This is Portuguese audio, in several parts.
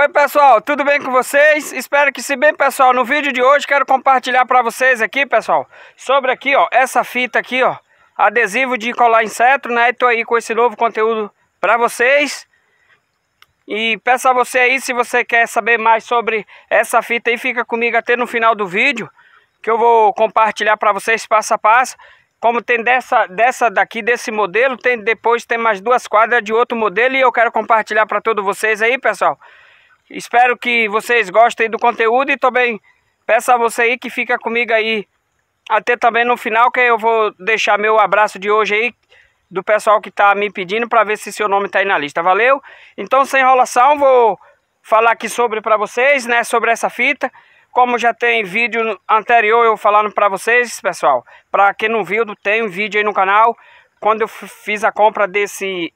Oi pessoal, tudo bem com vocês? Espero que se bem pessoal, no vídeo de hoje quero compartilhar para vocês aqui pessoal Sobre aqui ó, essa fita aqui ó, adesivo de colar inseto né, tô aí com esse novo conteúdo para vocês E peço a você aí se você quer saber mais sobre essa fita aí, fica comigo até no final do vídeo Que eu vou compartilhar para vocês passo a passo como tem dessa, dessa daqui, desse modelo, tem depois tem mais duas quadras de outro modelo e eu quero compartilhar para todos vocês aí, pessoal. Espero que vocês gostem do conteúdo e também peço a você aí que fica comigo aí até também no final que eu vou deixar meu abraço de hoje aí do pessoal que está me pedindo para ver se seu nome está aí na lista, valeu? Então, sem enrolação, vou falar aqui sobre para vocês, né, sobre essa fita. Como já tem vídeo anterior eu falando para vocês, pessoal, para quem não viu, tem um vídeo aí no canal quando eu fiz a compra desse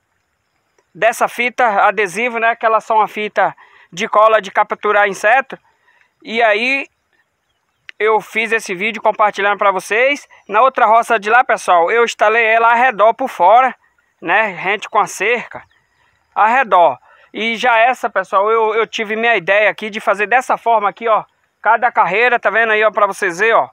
dessa fita adesivo, né, que elas são a fita de cola de capturar inseto. E aí eu fiz esse vídeo compartilhando para vocês. Na outra roça de lá, pessoal, eu instalei ela ao redor por fora, né? Rente com a cerca, ao redor. E já essa, pessoal, eu, eu tive minha ideia aqui de fazer dessa forma aqui, ó. Cada carreira, tá vendo aí, ó, para vocês verem, ó.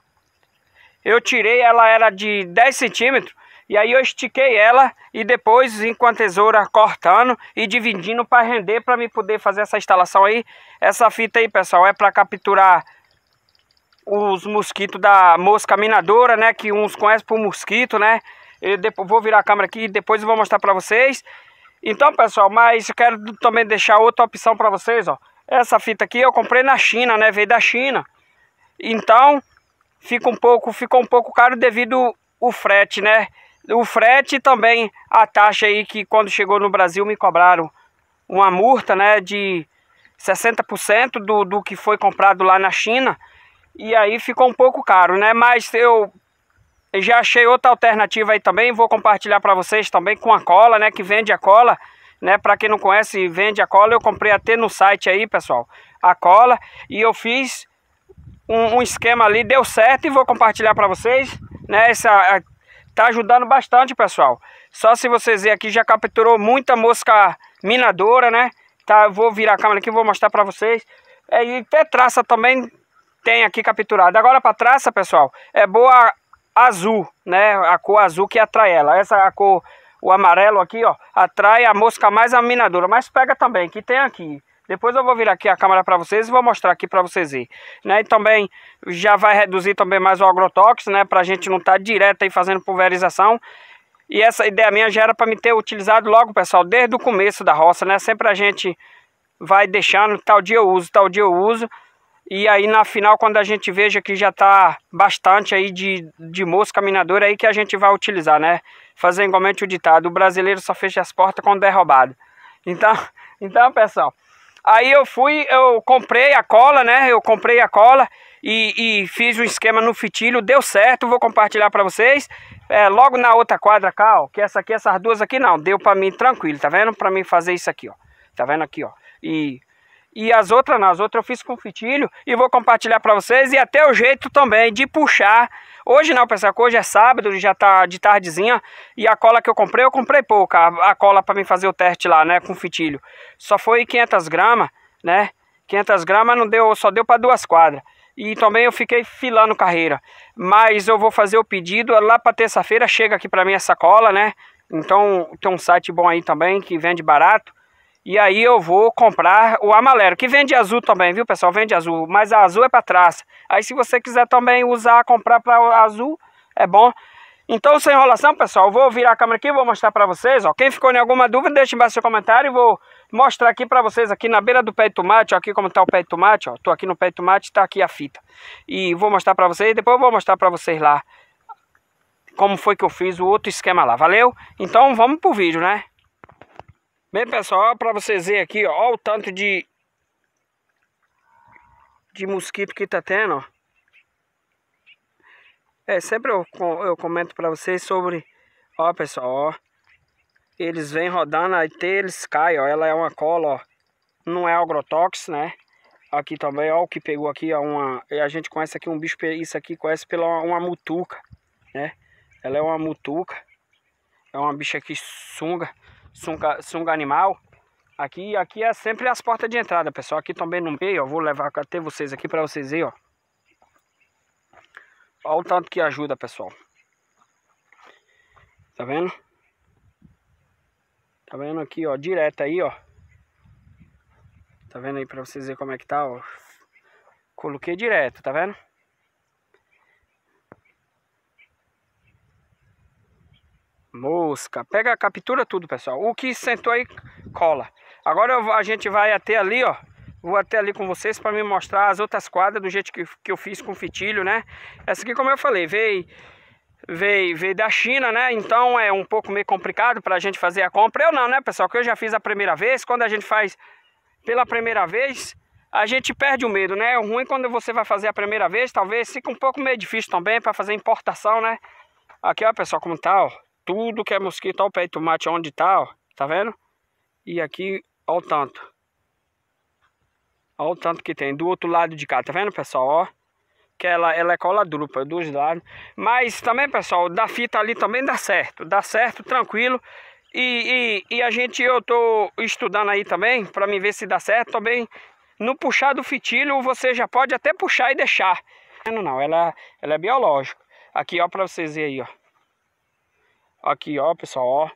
Eu tirei, ela era de 10 centímetros. E aí eu estiquei ela e depois com a tesoura cortando e dividindo para render para me poder fazer essa instalação aí. Essa fita aí, pessoal, é para capturar os mosquitos da mosca minadora, né? Que uns conhecem por mosquito, né? Eu depois, vou virar a câmera aqui e depois eu vou mostrar para vocês. Então, pessoal, mas eu quero também deixar outra opção para vocês, ó. Essa fita aqui eu comprei na China, né? Veio da China. Então, fica um pouco, ficou um pouco caro devido o frete, né? o frete e também a taxa aí que quando chegou no Brasil me cobraram uma multa né, de 60% do, do que foi comprado lá na China. E aí ficou um pouco caro, né? Mas eu já achei outra alternativa aí também, vou compartilhar para vocês também com a cola, né, que vende a cola, né? Para quem não conhece, vende a cola, eu comprei até no site aí, pessoal, a cola e eu fiz um, um esquema ali, deu certo e vou compartilhar para vocês, né? Essa Tá ajudando bastante, pessoal. Só se vocês verem aqui, já capturou muita mosca minadora, né? Tá, vou virar a câmera aqui, vou mostrar pra vocês. É, e até traça também tem aqui capturada. Agora pra traça, pessoal, é boa azul, né? A cor azul que atrai ela. Essa é a cor, o amarelo aqui, ó, atrai a mosca mais a minadora Mas pega também, que tem aqui. Depois eu vou vir aqui a câmera para vocês e vou mostrar aqui para vocês verem. Né? E também já vai reduzir também mais o agrotóxico, né? Para a gente não estar tá direto aí fazendo pulverização. E essa ideia minha já era para me ter utilizado logo, pessoal, desde o começo da roça, né? Sempre a gente vai deixando, tal dia eu uso, tal dia eu uso. E aí na final, quando a gente veja que já está bastante aí de, de mosca minadora é aí que a gente vai utilizar, né? Fazer igualmente o ditado, o brasileiro só fecha as portas quando é roubado. Então, então pessoal, Aí eu fui, eu comprei a cola, né? Eu comprei a cola e, e fiz um esquema no fitilho, deu certo, vou compartilhar para vocês. É, logo na outra quadra cá, ó, que essa aqui, essas duas aqui não, deu para mim tranquilo, tá vendo? Para mim fazer isso aqui, ó. Tá vendo aqui, ó. E e as outras não, as outras eu fiz com fitilho e vou compartilhar para vocês. E até o jeito também de puxar. Hoje não, pessoal, hoje é sábado, já tá de tardezinha. E a cola que eu comprei, eu comprei pouca. A, cola para mim fazer o teste lá, né, com fitilho. Só foi 500 gramas, né? 500 gramas não deu, só deu para duas quadras. E também eu fiquei filando carreira. Mas eu vou fazer o pedido lá para terça-feira. Chega aqui para mim essa cola, né? Então tem um site bom aí também que vende barato. E aí eu vou comprar o amarelo, que vende azul também, viu, pessoal? Vende azul, mas a azul é para traça. Aí se você quiser também usar, comprar para azul, é bom. Então, sem enrolação, pessoal, vou virar a câmera aqui, vou mostrar para vocês, ó. Quem ficou em alguma dúvida, deixa embaixo seu comentário e vou mostrar aqui para vocês aqui na beira do pé de tomate, ó, aqui como tá o pé de tomate, ó. Tô aqui no pé de tomate, tá aqui a fita. E vou mostrar para vocês, depois vou mostrar para vocês lá como foi que eu fiz o outro esquema lá, valeu? Então, vamos pro vídeo, né? Bem, pessoal, para vocês verem aqui, ó, ó, o tanto de de mosquito que tá tendo, ó. É, sempre eu, eu comento para vocês sobre, ó, pessoal, ó. Eles vêm rodando, aí eles caem, ó. Ela é uma cola, ó. Não é agrotóxico, né? Aqui também, ó, o que pegou aqui, ó, uma... A gente conhece aqui um bicho, isso aqui conhece pela uma mutuca, né? Ela é uma mutuca. É uma bicha que sunga sunga, sunga animal. Aqui, aqui é sempre as portas de entrada, pessoal. Aqui também no meio, ó. Vou levar até vocês aqui pra vocês verem, ó. Olha o tanto que ajuda, pessoal. Tá vendo? Tá vendo aqui, ó. Direto aí, ó. Tá vendo aí pra vocês verem como é que tá, ó. Coloquei direto, tá vendo? mosca. Pega, captura tudo, pessoal. O que sentou aí, cola. Agora eu, a gente vai até ali, ó. Vou até ali com vocês para me mostrar as outras quadras do jeito que, que eu fiz com fitilho, né? Essa aqui, como eu falei, veio, veio, veio da China, né? Então é um pouco meio complicado para a gente fazer a compra. Eu não, né, pessoal? Que eu já fiz a primeira vez. Quando a gente faz pela primeira vez, a gente perde o medo, né? O é ruim quando você vai fazer a primeira vez, talvez fique um pouco meio difícil também para fazer importação, né? Aqui, ó, pessoal, como tá, ó tudo que é mosquito. Olha tá o pé de tomate onde tá, ó. Tá vendo? E aqui, olha o tanto. Olha o tanto que tem. Do outro lado de cá, tá vendo, pessoal? Ó. Que ela, ela é cola dupla, dos lados. Mas também, pessoal, da fita ali também dá certo. Dá certo, tranquilo. E, e, e a gente, eu tô estudando aí também, pra me ver se dá certo. Também, no puxar do fitilho, você já pode até puxar e deixar. Não, não, ela, ela é biológica. Aqui, ó, pra vocês verem aí, ó. Aqui, ó, pessoal, ó.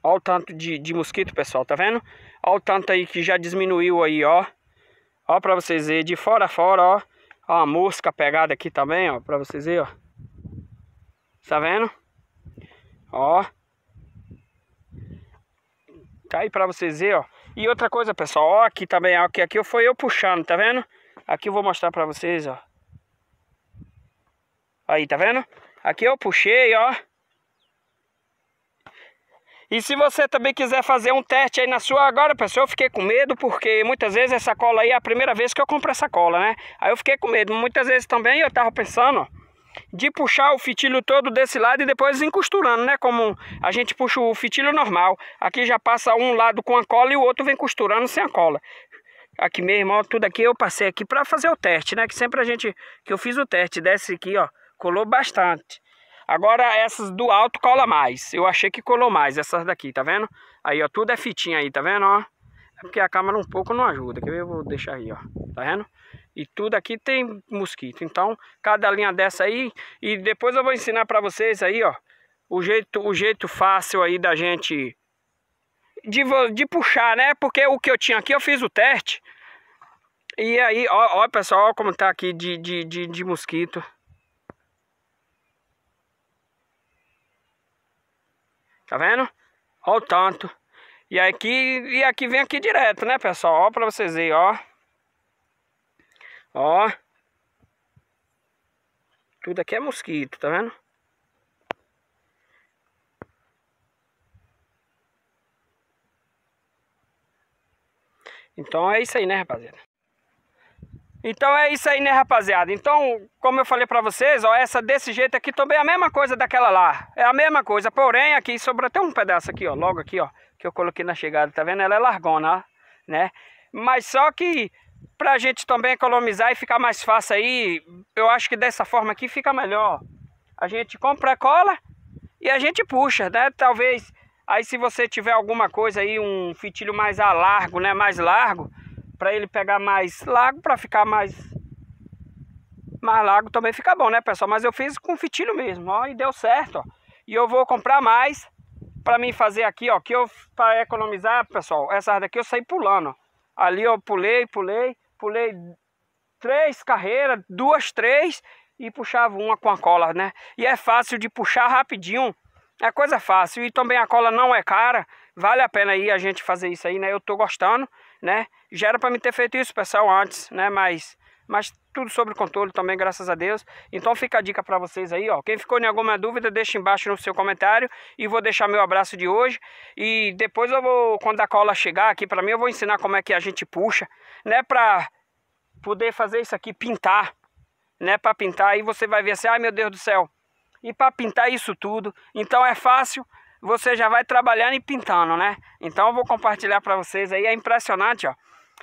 Ó o tanto de, de mosquito, pessoal, tá vendo? Ó o tanto aí que já diminuiu aí, ó. Ó pra vocês verem, de fora a fora, ó. Ó a mosca pegada aqui também, ó, pra vocês verem, ó. Tá vendo? Ó. Tá aí pra vocês verem, ó. E outra coisa, pessoal, ó, aqui também, ó, aqui, aqui foi eu puxando, tá vendo? Aqui eu vou mostrar pra vocês, ó. Aí, tá vendo? Aqui eu puxei, ó. E se você também quiser fazer um teste aí na sua, agora pessoal, eu fiquei com medo porque muitas vezes essa cola aí é a primeira vez que eu compro essa cola, né? Aí eu fiquei com medo. Muitas vezes também eu tava pensando, ó, de puxar o fitilho todo desse lado e depois encosturando, né? Como a gente puxa o fitilho normal. Aqui já passa um lado com a cola e o outro vem costurando sem a cola. Aqui mesmo, ó, tudo aqui eu passei aqui para fazer o teste, né? Que sempre a gente, que eu fiz o teste, desse aqui, ó colou bastante. Agora essas do alto cola mais. Eu achei que colou mais essas daqui, tá vendo? Aí, ó, tudo é fitinha aí, tá vendo, ó? É porque a câmera um pouco não ajuda, ver? eu vou deixar aí, ó. Tá vendo? E tudo aqui tem mosquito. Então, cada linha dessa aí e depois eu vou ensinar para vocês aí, ó, o jeito o jeito fácil aí da gente de, de puxar, né? Porque o que eu tinha aqui eu fiz o teste. E aí, ó, ó pessoal, ó como tá aqui de, de, de, de mosquito. Tá vendo? Olha o tanto. E aqui, e aqui vem aqui direto, né, pessoal? Ó, pra vocês verem, ó. Ó. Tudo aqui é mosquito, tá vendo? Então é isso aí, né, rapaziada? Então é isso aí, né, rapaziada? Então, como eu falei pra vocês, ó, essa desse jeito aqui também é a mesma coisa daquela lá. É a mesma coisa, porém aqui sobrou até um pedaço aqui, ó, logo aqui, ó, que eu coloquei na chegada, tá vendo? Ela é largona, né? Mas só que pra gente também economizar e ficar mais fácil aí, eu acho que dessa forma aqui fica melhor. A gente compra a cola e a gente puxa, né? Talvez aí se você tiver alguma coisa aí, um fitilho mais a largo, né, mais largo, para ele pegar mais lago, para ficar mais mais lago também fica bom, né, pessoal? Mas eu fiz com fitilho mesmo, ó, e deu certo, ó. E eu vou comprar mais para mim fazer aqui, ó, que eu para economizar, pessoal, essas daqui eu saí pulando. Ó. Ali eu pulei, pulei, pulei três carreiras, duas, três e puxava uma com a cola, né? E é fácil de puxar rapidinho. É coisa fácil e também a cola não é cara, vale a pena aí a gente fazer isso aí, né? Eu tô gostando né? Já era para me ter feito isso, pessoal, antes, né? Mas, mas tudo sobre controle também, graças a Deus. Então fica a dica para vocês aí, ó. Quem ficou em alguma dúvida, deixa embaixo no seu comentário e vou deixar meu abraço de hoje. E depois eu vou, quando a cola chegar aqui para mim, eu vou ensinar como é que a gente puxa, né? Para poder fazer isso aqui, pintar, né? Para pintar, aí você vai ver assim, ai meu Deus do céu. E para pintar isso tudo, então é fácil, você já vai trabalhando e pintando, né? Então eu vou compartilhar para vocês aí, é impressionante, ó.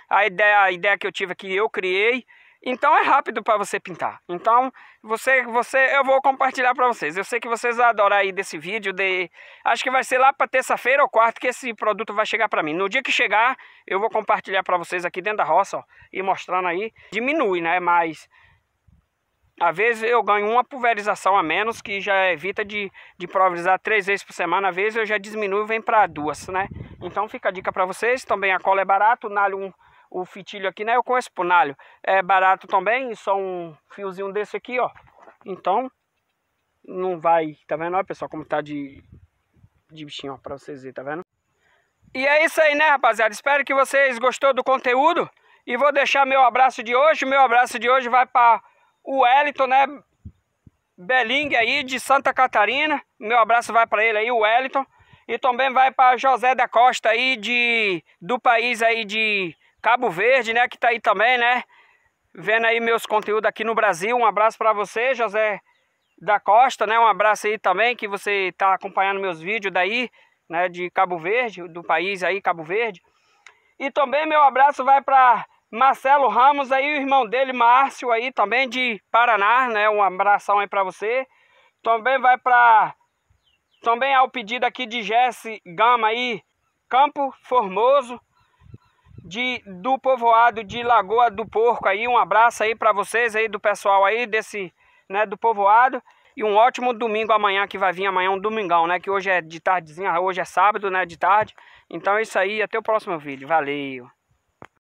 A ideia, a ideia que eu tive aqui, eu criei. Então é rápido para você pintar. Então, você você eu vou compartilhar para vocês. Eu sei que vocês vão adorar aí desse vídeo de acho que vai ser lá para terça-feira ou quarta que esse produto vai chegar para mim. No dia que chegar, eu vou compartilhar para vocês aqui dentro da roça, ó, e mostrando aí, diminui, né? Mas às vezes eu ganho uma pulverização a menos, que já evita de, de pulverizar três vezes por semana. Às vezes eu já diminuo e vem para duas, né? Então fica a dica para vocês. Também a cola é barato, o nalho, um, o fitilho aqui, né? Eu conheço por nalho. É barato também, só um fiozinho desse aqui, ó. Então, não vai... Tá vendo, ó, pessoal, como tá de, de bichinho, ó, pra vocês verem, tá vendo? E é isso aí, né, rapaziada? Espero que vocês gostou do conteúdo. E vou deixar meu abraço de hoje. Meu abraço de hoje vai para o Wellington, né? Beling aí de Santa Catarina. Meu abraço vai para ele aí, o Wellington. E também vai para José da Costa aí de do país aí de Cabo Verde, né, que tá aí também, né? Vendo aí meus conteúdos aqui no Brasil. Um abraço para você, José da Costa, né? Um abraço aí também que você tá acompanhando meus vídeos daí, né, de Cabo Verde, do país aí Cabo Verde. E também meu abraço vai para Marcelo Ramos aí, o irmão dele, Márcio aí, também de Paraná, né? Um abração aí para você. Também vai para... Também há o pedido aqui de Jesse Gama aí, Campo Formoso, de, do povoado de Lagoa do Porco aí. Um abraço aí para vocês aí, do pessoal aí, desse, né, do povoado. E um ótimo domingo amanhã, que vai vir amanhã um domingão, né? Que hoje é de tardezinha, hoje é sábado, né, de tarde. Então é isso aí, até o próximo vídeo. Valeu!